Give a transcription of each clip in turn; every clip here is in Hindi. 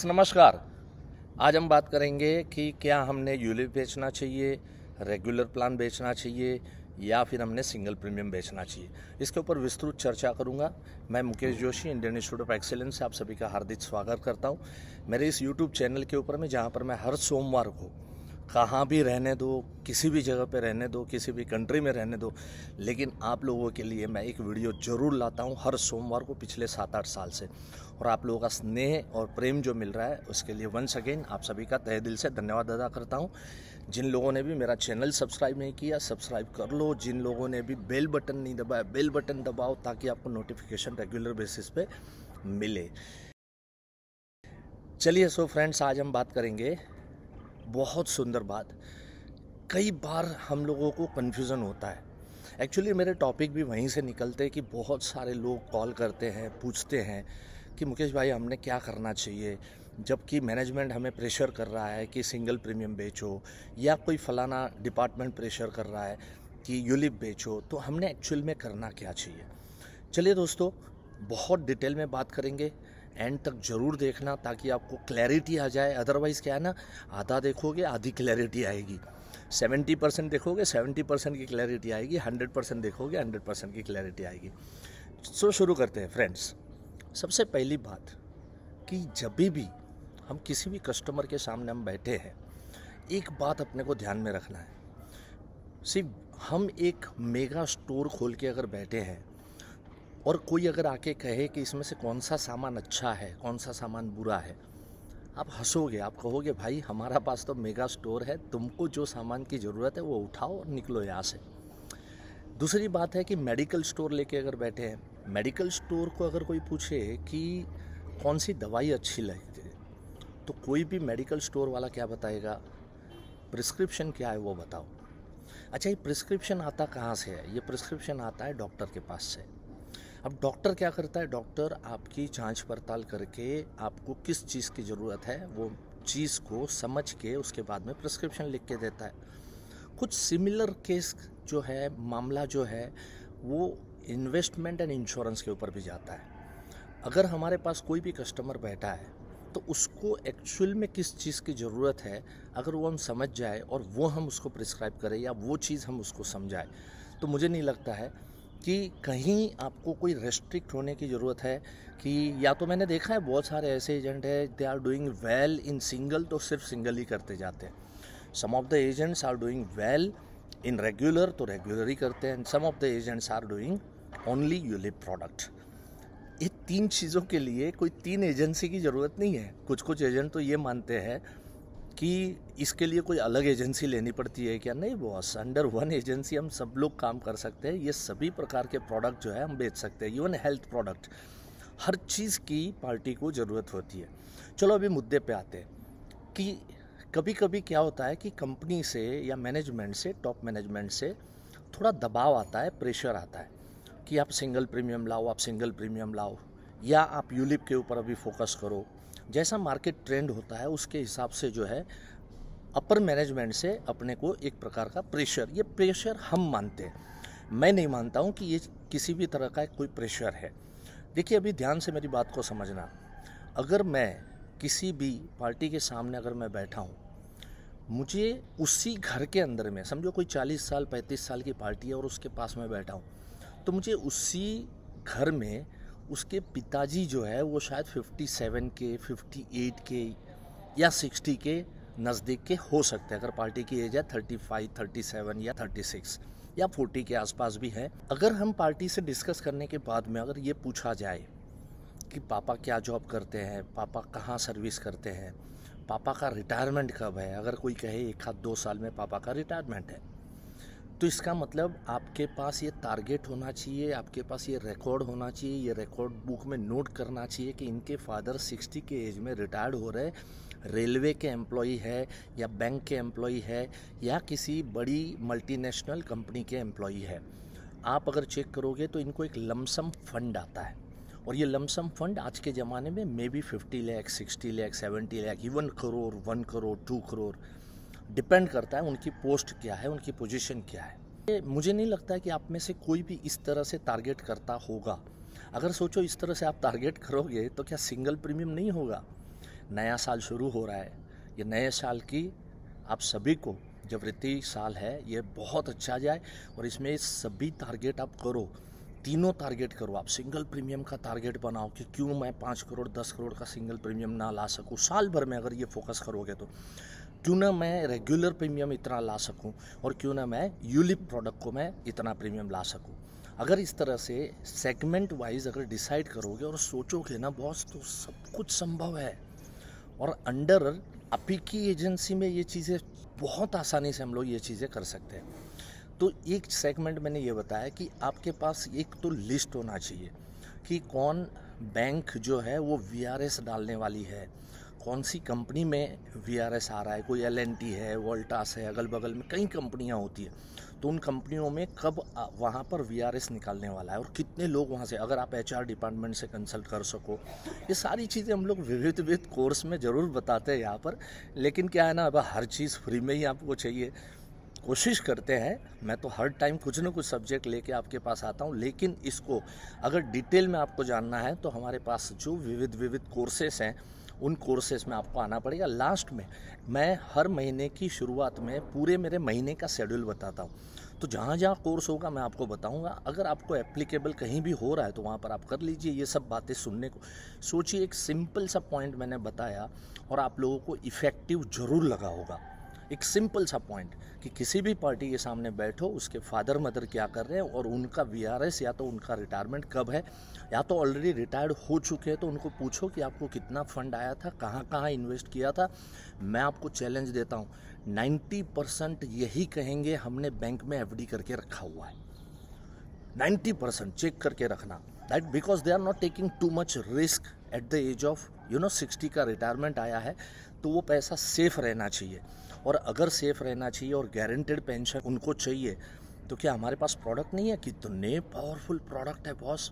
फ्रेंड्स नमस्कार आज हम बात करेंगे कि क्या हमने यूलिप बेचना चाहिए रेगुलर प्लान बेचना चाहिए या फिर हमने सिंगल प्रीमियम बेचना चाहिए इसके ऊपर विस्तृत चर्चा करूंगा मैं Mukesh Joshi Indian Institute of Excellence से आप सभी का हार्दिक स्वागत करता हूं मेरे इस यूट्यूब चैनल के ऊपर में जहां पर मैं हर सोमवार को कहाँ भी रहने दो किसी भी जगह पे रहने दो किसी भी कंट्री में रहने दो लेकिन आप लोगों के लिए मैं एक वीडियो ज़रूर लाता हूँ हर सोमवार को पिछले सात आठ साल से और आप लोगों का स्नेह और प्रेम जो मिल रहा है उसके लिए वंस अगेन आप सभी का तहे दिल से धन्यवाद अदा करता हूँ जिन लोगों ने भी मेरा चैनल सब्सक्राइब नहीं किया सब्सक्राइब कर लो जिन लोगों ने भी बेल बटन नहीं दबाया बेल बटन दबाओ ताकि आपको नोटिफिकेशन रेगुलर बेसिस पे मिले चलिए सो फ्रेंड्स आज हम बात करेंगे बहुत सुंदर बात कई बार हम लोगों को कन्फ्यूज़न होता है एक्चुअली मेरे टॉपिक भी वहीं से निकलते हैं कि बहुत सारे लोग कॉल करते हैं पूछते हैं कि मुकेश भाई हमने क्या करना चाहिए जबकि मैनेजमेंट हमें प्रेशर कर रहा है कि सिंगल प्रीमियम बेचो या कोई फलाना डिपार्टमेंट प्रेशर कर रहा है कि यूलिप बेचो तो हमने एक्चुअल में करना क्या चाहिए चलिए दोस्तों बहुत डिटेल में बात करेंगे एंड तक ज़रूर देखना ताकि आपको क्लैरिटी आ जाए अदरवाइज़ क्या है ना आधा देखोगे आधी क्लैरिटी आएगी सेवेंटी परसेंट देखोगे सेवेंटी परसेंट की क्लैरिटी आएगी हंड्रेड परसेंट देखोगे हंड्रेड परसेंट की क्लैरिटी आएगी सो so, शुरू करते हैं फ्रेंड्स सबसे पहली बात कि जब भी हम किसी भी कस्टमर के सामने हम बैठे हैं एक बात अपने को ध्यान में रखना है सिर्फ हम एक मेगा स्टोर खोल के अगर बैठे हैं और कोई अगर आके कहे कि इसमें से कौन सा सामान अच्छा है कौन सा सामान बुरा है आप हंसोगे आप कहोगे भाई हमारा पास तो मेगा स्टोर है तुमको जो सामान की ज़रूरत है वो उठाओ और निकलो यहाँ से दूसरी बात है कि मेडिकल स्टोर लेके अगर बैठे हैं मेडिकल स्टोर को अगर कोई पूछे कि कौन सी दवाई अच्छी लगती है तो कोई भी मेडिकल स्टोर वाला क्या बताएगा प्रिस्क्रिप्शन क्या है वो बताओ अच्छा ये प्रिस्क्रिप्शन आता कहाँ से है ये प्रिस्क्रिप्शन आता है डॉक्टर के पास से अब डॉक्टर क्या करता है डॉक्टर आपकी जांच पड़ताल करके आपको किस चीज़ की ज़रूरत है वो चीज़ को समझ के उसके बाद में प्रिस्क्रिप्शन लिख के देता है कुछ सिमिलर केस जो है मामला जो है वो इन्वेस्टमेंट एंड इंश्योरेंस के ऊपर भी जाता है अगर हमारे पास कोई भी कस्टमर बैठा है तो उसको एक्चुअल में किस चीज़ की ज़रूरत है अगर वो हम समझ जाए और वो हम उसको प्रिस्क्राइब करें या वो चीज़ हम उसको समझाएं तो मुझे नहीं लगता है कि कहीं आपको कोई रेस्ट्रिक्ट होने की ज़रूरत है कि या तो मैंने देखा है बहुत सारे ऐसे एजेंट है they are doing well in single तो सिर्फ सिंगल ही करते जाते हैं some of the agents are doing well in regular तो रेगुलर ही करते हैं some of the agents are doing only ULIP product ये तीन चीज़ों के लिए कोई तीन एजेंसी की ज़रूरत नहीं है कुछ कुछ एजेंट तो ये मानते हैं कि इसके लिए कोई अलग एजेंसी लेनी पड़ती है क्या नहीं बॉस अंडर वन एजेंसी हम सब लोग काम कर सकते हैं ये सभी प्रकार के प्रोडक्ट जो है हम बेच सकते हैं इवन हेल्थ प्रोडक्ट हर चीज़ की पार्टी को ज़रूरत होती है चलो अभी मुद्दे पे आते हैं कि कभी कभी क्या होता है कि कंपनी से या मैनेजमेंट से टॉप मैनेजमेंट से थोड़ा दबाव आता है प्रेशर आता है कि आप सिंगल प्रीमियम लाओ आप सिंगल प्रीमियम लाओ या आप यूलिप के ऊपर अभी फोकस करो जैसा मार्केट ट्रेंड होता है उसके हिसाब से जो है अपर मैनेजमेंट से अपने को एक प्रकार का प्रेशर ये प्रेशर हम मानते हैं मैं नहीं मानता हूँ कि ये किसी भी तरह का कोई प्रेशर है देखिए अभी ध्यान से मेरी बात को समझना अगर मैं किसी भी पार्टी के सामने अगर मैं बैठा हूँ मुझे उसी घर के अंदर में समझो कोई 40 साल 35 साल की पार्टी है और उसके पास मैं बैठा हूँ तो मुझे उसी घर में उसके पिताजी जो है वो शायद 57 के 58 के या 60 के नज़दीक के हो सकते हैं अगर पार्टी की एज है 35, 37 या 36 या 40 के आसपास भी है अगर हम पार्टी से डिस्कस करने के बाद में अगर ये पूछा जाए कि पापा क्या जॉब करते हैं पापा कहाँ सर्विस करते हैं पापा का रिटायरमेंट कब है अगर कोई कहे एक हाथ दो साल में पापा का रिटायरमेंट है तो इसका मतलब आपके पास ये टारगेट होना चाहिए आपके पास ये रिकॉर्ड होना चाहिए ये रिकॉर्ड बुक में नोट करना चाहिए कि इनके फादर सिक्सटी के एज में रिटायर्ड हो रहे रेलवे के एम्प्लॉय है या बैंक के एम्प्लॉय है या किसी बड़ी मल्टीनेशनल कंपनी के एम्प्लॉय है आप अगर चेक करोगे तो इनको एक लमसम फंड आता है और ये लमसम फंड आज के ज़माने में maybe fifty lakh sixty lakh seventy lakh even crore one crore two crore depend करता है उनकी पोस्ट क्या है उनकी पोजीशन क्या है मुझे नहीं लगता है कि आप में से कोई भी इस तरह से टारगेट करता होगा अगर सोचो इस तरह से आप टारगेट करोगे तो क्या सिंगल प्रीमियम नहीं होगा नया साल शुरू हो रहा है ये नए साल की आप सभी को जो वृत्ति साल है ये बहुत अच्छा जाए और इसमें सभी टारगेट आप करो तीनों टारगेट करो आप सिंगल प्रीमियम का टारगेट बनाओ कि क्यों मैं पाँच करोड़ दस करोड़ का सिंगल प्रीमियम ना ला सकूँ साल भर में अगर ये फोकस करोगे तो क्यों ना मैं रेगुलर प्रीमियम इतना ला सकूं और क्यों ना मैं यूलिप प्रोडक्ट को मैं इतना प्रीमियम ला सकूं अगर इस तरह से सेगमेंट वाइज अगर डिसाइड करोगे और सोचोगे ना बॉस तो सब कुछ संभव है और अंडर अपी की एजेंसी में ये चीज़ें बहुत आसानी से हम लोग ये चीज़ें कर सकते हैं तो एक सेगमेंट मैंने ये बताया कि आपके पास एक तो लिस्ट होना चाहिए कि कौन बैंक जो है वो वी डालने वाली है कौन सी कंपनी में वी आर एस आ रहा है कोई एल एन टी है वोल्टास है अगल बगल में कई कंपनियां होती है तो उन कंपनियों में कब वहाँ पर वी आर एस निकालने वाला है और कितने लोग वहाँ से अगर आप एच आर डिपार्टमेंट से कंसल्ट कर सको ये सारी चीज़ें हम लोग विविध विविध कोर्स में ज़रूर बताते हैं यहाँ पर लेकिन क्या है ना अब हर चीज़ फ्री में ही आपको चाहिए कोशिश करते हैं मैं तो हर टाइम कुछ ना कुछ सब्जेक्ट लेके आपके पास आता हूँ लेकिन इसको अगर डिटेल में आपको जानना है तो हमारे पास जो विविध विविध कोर्सेस हैं उन कोर्सेज में आपको आना पड़ेगा लास्ट में मैं हर महीने की शुरुआत में पूरे मेरे महीने का शेड्यूल बताता हूँ तो जहाँ जहाँ कोर्स होगा मैं आपको बताऊँगा अगर आपको एप्लीकेबल कहीं भी हो रहा है तो वहाँ पर आप कर लीजिए ये सब बातें सुनने को सोचिए एक सिंपल सा पॉइंट मैंने बताया और आप लोगों को इफ़ेक्टिव ज़रूर लगा होगा एक सिंपल सा पॉइंट कि किसी भी पार्टी के सामने बैठो उसके फादर मदर क्या कर रहे हैं और उनका वी या तो उनका रिटायरमेंट कब है या तो ऑलरेडी रिटायर्ड हो चुके हैं तो उनको पूछो कि आपको कितना फंड आया था कहाँ कहाँ इन्वेस्ट किया था मैं आपको चैलेंज देता हूँ नाइन्टी परसेंट यही कहेंगे हमने बैंक में एफ करके रखा हुआ है नाइन्टी परसेंट चेक करके रखना that because they are not taking too much risk at the age of you know sixty का रिटायरमेंट आया है तो वो पैसा सेफ रहना चाहिए और अगर सेफ रहना चाहिए और गारंटेड पेंशन उनको चाहिए तो क्या हमारे पास प्रोडक्ट नहीं है कितने पावरफुल प्रोडक्ट है बॉस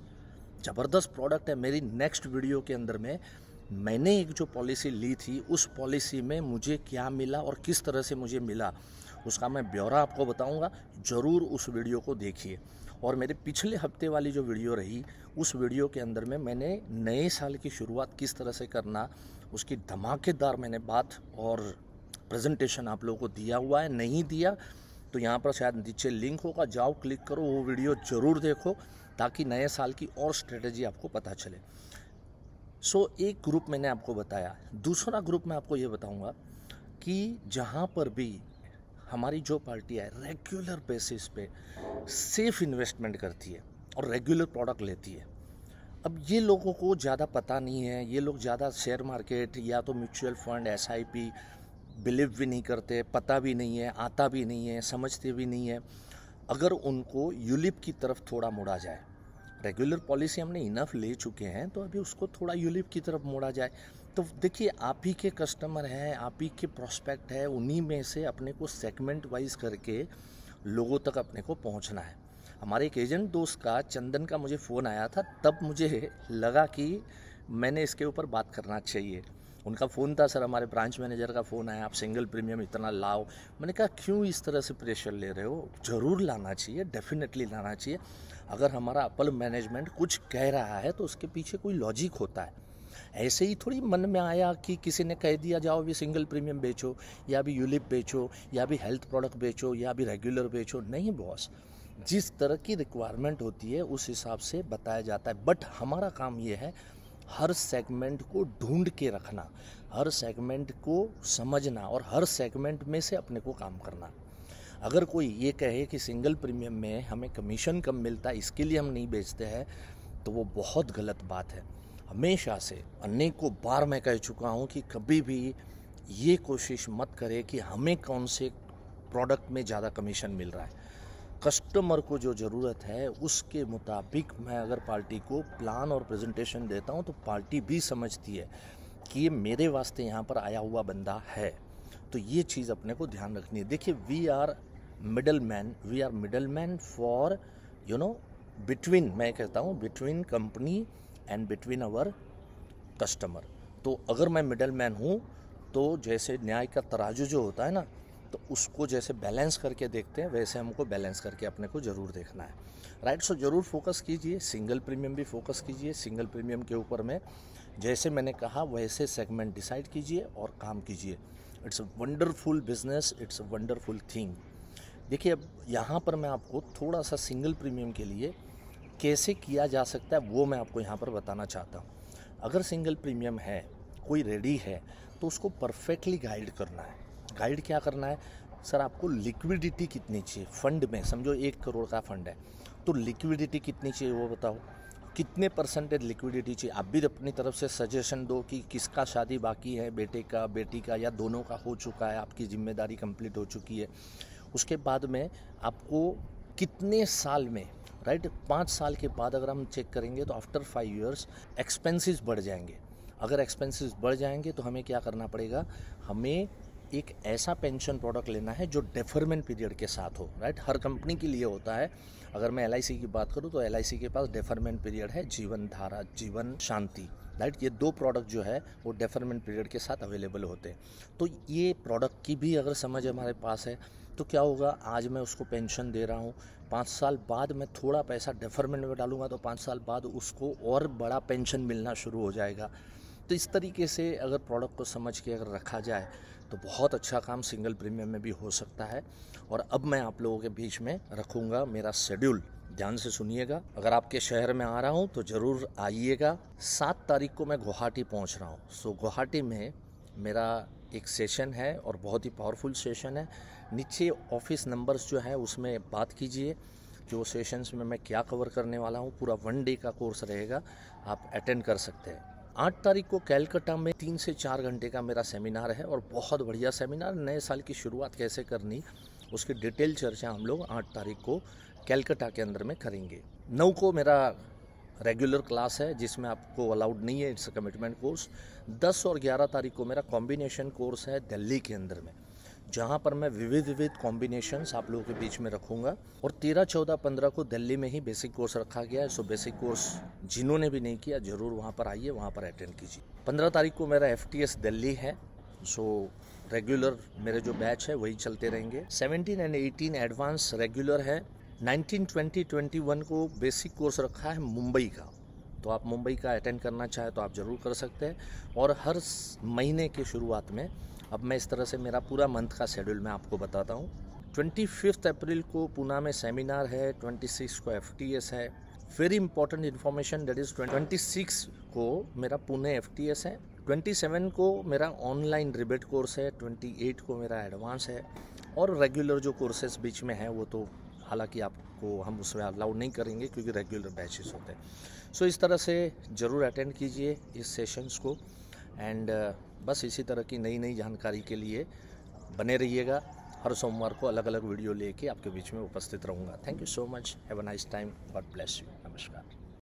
ज़बरदस्त प्रोडक्ट है मेरी नेक्स्ट वीडियो के अंदर में मैंने एक जो पॉलिसी ली थी उस पॉलिसी में मुझे क्या मिला और किस तरह से मुझे मिला उसका मैं ब्यौरा आपको बताऊंगा ज़रूर उस वीडियो को देखिए और मेरे पिछले हफ्ते वाली जो वीडियो रही उस वीडियो के अंदर में मैंने नए साल की शुरुआत किस तरह से करना उसकी धमाकेदार मैंने बात और प्रेजेंटेशन आप लोगों को दिया हुआ है नहीं दिया तो यहाँ पर शायद नीचे लिंक होगा जाओ क्लिक करो वो वीडियो ज़रूर देखो ताकि नए साल की और स्ट्रेटजी आपको पता चले सो so, एक ग्रुप मैंने आपको बताया दूसरा ग्रुप मैं आपको ये बताऊँगा कि जहाँ पर भी हमारी जो पार्टी है रेगुलर बेसिस पे सेफ इन्वेस्टमेंट करती है और रेगुलर प्रोडक्ट लेती है अब ये लोगों को ज़्यादा पता नहीं है ये लोग ज़्यादा शेयर मार्केट या तो म्यूचुअल फंड एस बिलीव भी नहीं करते पता भी नहीं है आता भी नहीं है समझते भी नहीं है अगर उनको यूलिप की तरफ थोड़ा मोड़ा जाए रेगुलर पॉलिसी हमने इनफ ले चुके हैं तो अभी उसको थोड़ा यूलिप की तरफ मोड़ा जाए तो देखिए आप ही के कस्टमर हैं आप ही के प्रोस्पेक्ट है उन्हीं में से अपने को सेगमेंट वाइज करके लोगों तक अपने को पहुंचना है हमारे एक एजेंट दोस्त का चंदन का मुझे फ़ोन आया था तब मुझे लगा कि मैंने इसके ऊपर बात करना चाहिए उनका फ़ोन था सर हमारे ब्रांच मैनेजर का फ़ोन आया आप सिंगल प्रीमियम इतना लाओ मैंने कहा क्यों इस तरह से प्रेशर ले रहे हो ज़रूर लाना चाहिए डेफिनेटली लाना चाहिए अगर हमारा अपल मैनेजमेंट कुछ कह रहा है तो उसके पीछे कोई लॉजिक होता है ऐसे ही थोड़ी मन में आया कि किसी ने कह दिया जाओ भी सिंगल प्रीमियम बेचो या भी यूलिप बेचो या भी हेल्थ प्रोडक्ट बेचो या भी रेगुलर बेचो नहीं बॉस जिस तरह की रिक्वायरमेंट होती है उस हिसाब से बताया जाता है बट हमारा काम ये है हर सेगमेंट को ढूंढ के रखना हर सेगमेंट को समझना और हर सेगमेंट में से अपने को काम करना अगर कोई ये कहे कि सिंगल प्रीमियम में हमें कमीशन कम मिलता है इसके लिए हम नहीं बेचते हैं तो वो बहुत गलत बात है हमेशा से अनेकों बार मैं कह चुका हूँ कि कभी भी ये कोशिश मत करें कि हमें कौन से प्रोडक्ट में ज़्यादा कमीशन मिल रहा है कस्टमर को जो ज़रूरत है उसके मुताबिक मैं अगर पार्टी को प्लान और प्रेजेंटेशन देता हूँ तो पार्टी भी समझती है कि ये मेरे वास्ते यहाँ पर आया हुआ बंदा है तो ये चीज़ अपने को ध्यान रखनी है देखिए we are middle man we are middle man for you know between मैं कहता हूँ between company and between our customer तो अगर मैं मिडल मैन हूँ तो जैसे न्याय का तराजू जो होता है ना तो उसको जैसे बैलेंस करके देखते हैं वैसे हमको बैलेंस करके अपने को ज़रूर देखना है राइट सो ज़रूर फोकस कीजिए सिंगल प्रीमियम भी फोकस कीजिए सिंगल प्रीमियम के ऊपर में जैसे मैंने कहा वैसे सेगमेंट डिसाइड कीजिए और काम कीजिए it's a wonderful business it's a wonderful thing देखिए अब यहाँ पर मैं आपको थोड़ा सा सिंगल प्रीमियम के लिए कैसे किया जा सकता है वो मैं आपको यहाँ पर बताना चाहता हूँ अगर सिंगल प्रीमियम है कोई रेडी है तो उसको परफेक्टली गाइड करना है गाइड क्या करना है सर आपको लिक्विडिटी कितनी चाहिए फंड में समझो एक करोड़ का फंड है तो लिक्विडिटी कितनी चाहिए वो बताओ कितने परसेंटेज लिक्विडिटी चाहिए आप भी अपनी तरफ से सजेशन दो कि किसका शादी बाकी है बेटे का बेटी का या दोनों का हो चुका है आपकी जिम्मेदारी कंप्लीट हो चुकी है उसके बाद में आपको कितने साल में राइट पाँच साल के बाद अगर हम चेक करेंगे तो आफ्टर फाइव ईयर्स एक्सपेंसेस बढ़ जाएंगे अगर एक्सपेंसेस बढ़ जाएंगे तो हमें क्या करना पड़ेगा हमें एक ऐसा पेंशन प्रोडक्ट लेना है जो डेफरमेंट पीरियड के साथ हो राइट हर कंपनी के लिए होता है अगर मैं एल की बात करूँ तो एल के पास डेफरमेंट पीरियड है जीवन धारा जीवन शांति राइट ये दो प्रोडक्ट जो है वो डेफरमेंट पीरियड के साथ अवेलेबल होते हैं तो ये प्रोडक्ट की भी अगर समझ हमारे पास है तो क्या होगा आज मैं उसको पेंशन दे रहा हूँ पाँच साल बाद मैं थोड़ा पैसा डेफरमेंट में डालूंगा तो पाँच साल बाद उसको और बड़ा पेंशन मिलना शुरू हो जाएगा तो इस तरीके से अगर प्रोडक्ट को समझ के अगर रखा जाए तो बहुत अच्छा काम सिंगल प्रीमियम में भी हो सकता है और अब मैं आप लोगों के बीच में रखूँगा मेरा शेड्यूल ध्यान से सुनिएगा अगर आपके शहर में आ रहा हूँ तो ज़रूर आइएगा सात तारीख को मैं गुवाहाटी पहुँच रहा हूँ सो गुवाहाटी में मेरा एक सेशन है और बहुत ही पावरफुल सेशन है नीचे ऑफिस नंबर्स जो है उसमें बात कीजिए जो सेशंस में मैं क्या कवर करने वाला हूँ पूरा वन डे का कोर्स रहेगा आप अटेंड कर सकते हैं आठ तारीख को कैलकटा में तीन से चार घंटे का मेरा सेमिनार है और बहुत बढ़िया सेमिनार नए साल की शुरुआत कैसे करनी उसकी डिटेल चर्चा हम लोग आठ तारीख को कैलकटा के अंदर में करेंगे नौ को मेरा रेगुलर क्लास है जिसमें आपको अलाउड नहीं है इट्स कमिटमेंट कोर्स दस और ग्यारह तारीख को मेरा कॉम्बिनेशन कोर्स है दिल्ली के अंदर में जहां पर मैं विविध विविध कॉम्बिनेशन आप लोगों के बीच में रखूंगा और तेरह चौदह पंद्रह को दिल्ली में ही बेसिक कोर्स रखा गया है सो बेसिक कोर्स जिन्होंने भी नहीं किया जरूर वहां पर आइए वहां पर अटेंड कीजिए पंद्रह तारीख को मेरा एफ दिल्ली है सो रेगुलर मेरे जो बैच है वही चलते रहेंगे seventeen and eighteen advance regular है नाइनटीन ट्वेंटी ट्वेंटी वन को बेसिक कोर्स रखा है मुंबई का तो आप मुंबई का अटेंड करना चाहे तो आप ज़रूर कर सकते हैं और हर महीने के शुरुआत में अब मैं इस तरह से मेरा पूरा मंथ का शेड्यूल मैं आपको बताता हूँ ट्वेंटी फिफ्थ अप्रैल को पूना में सेमिनार है ट्वेंटी सिक्स को एफ है very important information date is twenty six को मेरा पुणे एफ टी एस है ट्वेंटी सेवन को मेरा ऑनलाइन रिबेट कोर्स है ट्वेंटी एट को मेरा एडवांस है और रेगुलर जो कोर्सेज बीच में है वो तो हालांकि आपको हम उसमें अलाउ नहीं करेंगे क्योंकि रेगुलर बैचेस होते हैं सो so, इस तरह से ज़रूर अटेंड कीजिए इस सेशंस को एंड बस इसी तरह की नई नई जानकारी के लिए बने रहिएगा हर सोमवार को अलग अलग वीडियो लेके आपके बीच में उपस्थित रहूँगा thank you so much have a nice time God bless you नमस्कार